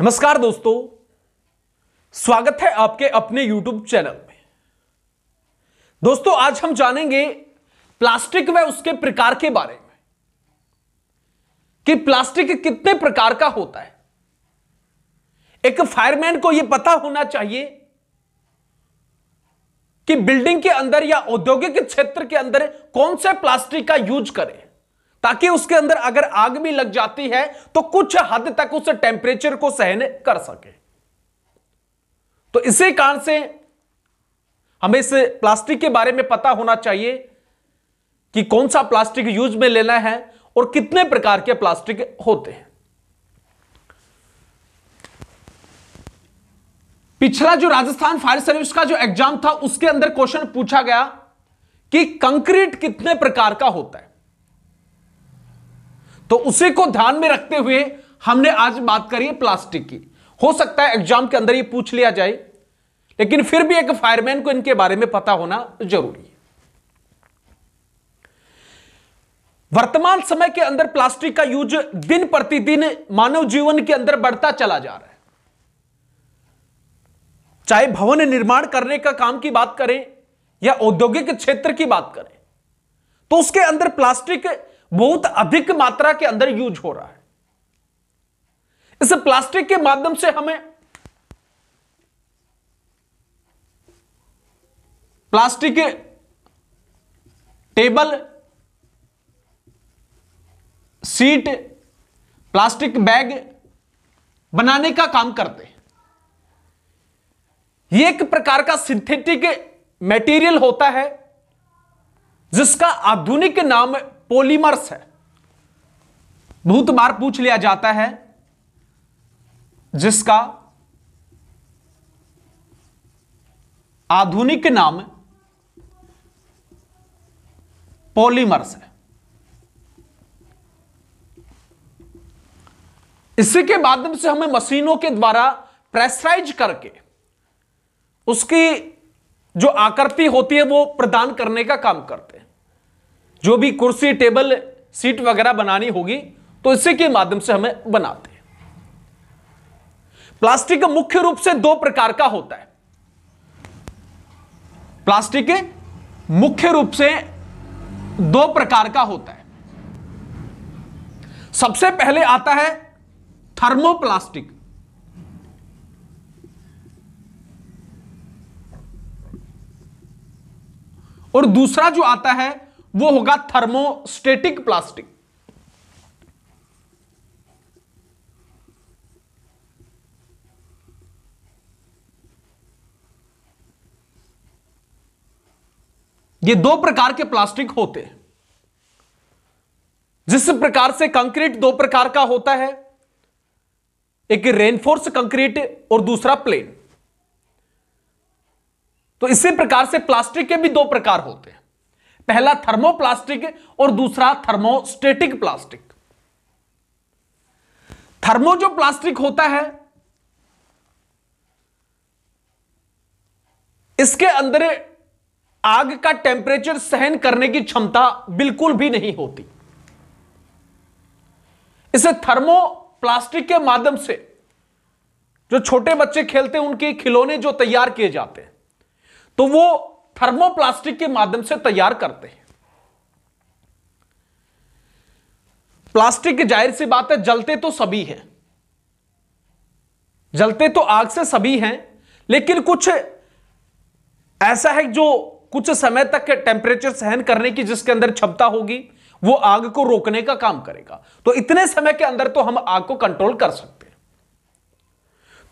नमस्कार दोस्तों स्वागत है आपके अपने YouTube चैनल में दोस्तों आज हम जानेंगे प्लास्टिक व उसके प्रकार के बारे में कि प्लास्टिक कितने प्रकार का होता है एक फायरमैन को यह पता होना चाहिए कि बिल्डिंग के अंदर या औद्योगिक क्षेत्र के अंदर कौन से प्लास्टिक का यूज करें ताकि उसके अंदर अगर आग भी लग जाती है तो कुछ हद तक उस टेम्परेचर को सहन कर सके तो इसी कारण से हमें इस प्लास्टिक के बारे में पता होना चाहिए कि कौन सा प्लास्टिक यूज में लेना है और कितने प्रकार के प्लास्टिक होते हैं पिछला जो राजस्थान फायर सर्विस का जो एग्जाम था उसके अंदर क्वेश्चन पूछा गया कि कंक्रीट कितने प्रकार का होता है तो उसी को ध्यान में रखते हुए हमने आज बात करी है प्लास्टिक की हो सकता है एग्जाम के अंदर ये पूछ लिया जाए लेकिन फिर भी एक फायरमैन को इनके बारे में पता होना जरूरी है वर्तमान समय के अंदर प्लास्टिक का यूज दिन प्रतिदिन मानव जीवन के अंदर बढ़ता चला जा रहा है चाहे भवन निर्माण करने का काम की बात करें या औद्योगिक क्षेत्र की बात करें तो उसके अंदर प्लास्टिक बहुत अधिक मात्रा के अंदर यूज हो रहा है इस प्लास्टिक के माध्यम से हमें plastic table sheet plastic bag बनाने का काम करते हैं यह एक प्रकार का सिंथेटिक मटेरियल होता है जिसका आधुनिक नाम पोलीमर्स है बहुत बार पूछ लिया जाता है जिसका आधुनिक नाम पॉलीमर्स है इसी के माध्यम से हमें मशीनों के द्वारा प्रेसराइज करके उसकी जो आकृति होती है वो प्रदान करने का काम करते हैं जो भी कुर्सी टेबल सीट वगैरह बनानी होगी तो इसी के माध्यम से हमें बनाते हैं प्लास्टिक मुख्य रूप से दो प्रकार का होता है प्लास्टिक मुख्य रूप से दो प्रकार का होता है सबसे पहले आता है थर्मोप्लास्टिक और दूसरा जो आता है वो होगा थर्मोस्टेटिक प्लास्टिक ये दो प्रकार के प्लास्टिक होते हैं जिस प्रकार से कंक्रीट दो प्रकार का होता है एक रेनफोर्स कंक्रीट और दूसरा प्लेन तो इसी प्रकार से प्लास्टिक के भी दो प्रकार होते हैं पहला थर्मोप्लास्टिक और दूसरा थर्मोस्टेटिक प्लास्टिक थर्मो जो प्लास्टिक होता है इसके अंदर आग का टेम्परेचर सहन करने की क्षमता बिल्कुल भी नहीं होती इसे थर्मो प्लास्टिक के माध्यम से जो छोटे बच्चे खेलते हैं उनके खिलौने जो तैयार किए जाते हैं तो वो थर्मोप्लास्टिक के माध्यम से तैयार करते हैं प्लास्टिक जाहिर सी बात है जलते तो सभी हैं जलते तो आग से सभी हैं लेकिन कुछ ऐसा है जो कुछ समय तक टेम्परेचर सहन करने की जिसके अंदर क्षमता होगी वो आग को रोकने का काम करेगा तो इतने समय के अंदर तो हम आग को कंट्रोल कर सकते हैं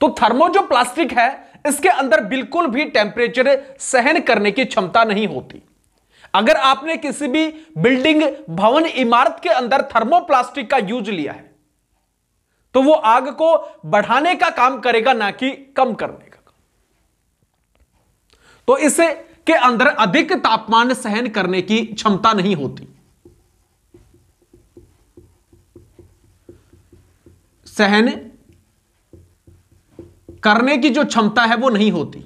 तो थर्मो जो प्लास्टिक है इसके अंदर बिल्कुल भी टेम्परेचर सहन करने की क्षमता नहीं होती अगर आपने किसी भी बिल्डिंग भवन इमारत के अंदर थर्मोप्लास्टिक का यूज लिया है तो वो आग को बढ़ाने का काम करेगा ना कि कम करने का तो इसे के अंदर अधिक तापमान सहन करने की क्षमता नहीं होती सहन करने की जो क्षमता है वो नहीं होती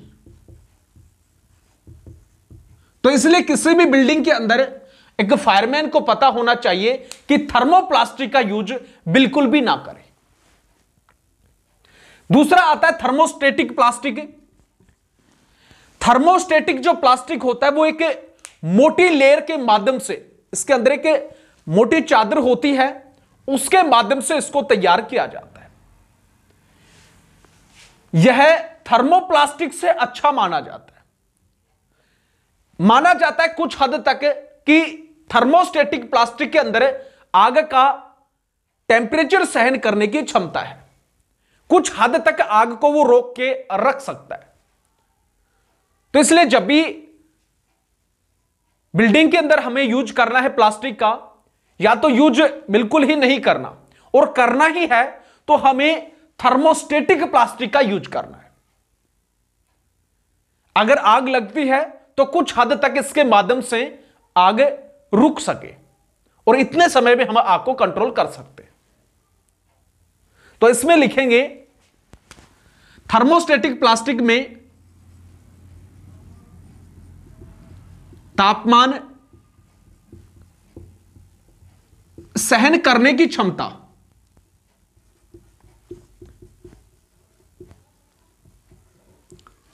तो इसलिए किसी भी बिल्डिंग के अंदर एक फायरमैन को पता होना चाहिए कि थर्मोप्लास्टिक का यूज बिल्कुल भी ना करे दूसरा आता है थर्मोस्टेटिक प्लास्टिक थर्मोस्टेटिक जो प्लास्टिक होता है वो एक मोटी लेयर के माध्यम से इसके अंदर एक मोटी चादर होती है उसके माध्यम से इसको तैयार किया जाता है यह थर्मोप्लास्टिक से अच्छा माना जाता है माना जाता है कुछ हद तक कि थर्मोस्टेटिक प्लास्टिक के अंदर आग का टेम्परेचर सहन करने की क्षमता है कुछ हद तक आग को वो रोक के रख सकता है तो इसलिए जब भी बिल्डिंग के अंदर हमें यूज करना है प्लास्टिक का या तो यूज बिल्कुल ही नहीं करना और करना ही है तो हमें थर्मोस्टेटिक प्लास्टिक का यूज करना है अगर आग लगती है तो कुछ हद तक इसके माध्यम से आग रुक सके और इतने समय में हम आग को कंट्रोल कर सकते तो इसमें लिखेंगे थर्मोस्टेटिक प्लास्टिक में तापमान सहन करने की क्षमता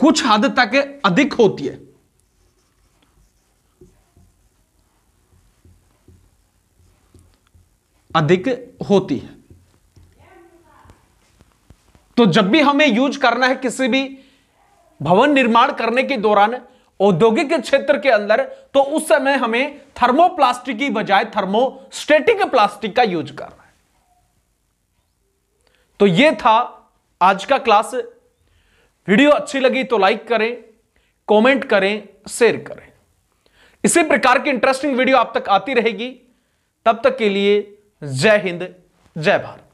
कुछ हद तक अधिक होती है अधिक होती है तो जब भी हमें यूज करना है किसी भी भवन निर्माण करने के दौरान औद्योगिक क्षेत्र के अंदर तो उस समय हमें थर्मोप्लास्टिक की बजाय थर्मोस्टेटिक प्लास्टिक का यूज करना है तो यह था आज का क्लास वीडियो अच्छी लगी तो लाइक करें कमेंट करें शेयर करें इसी प्रकार की इंटरेस्टिंग वीडियो आप तक आती रहेगी तब तक के लिए जय हिंद जय भारत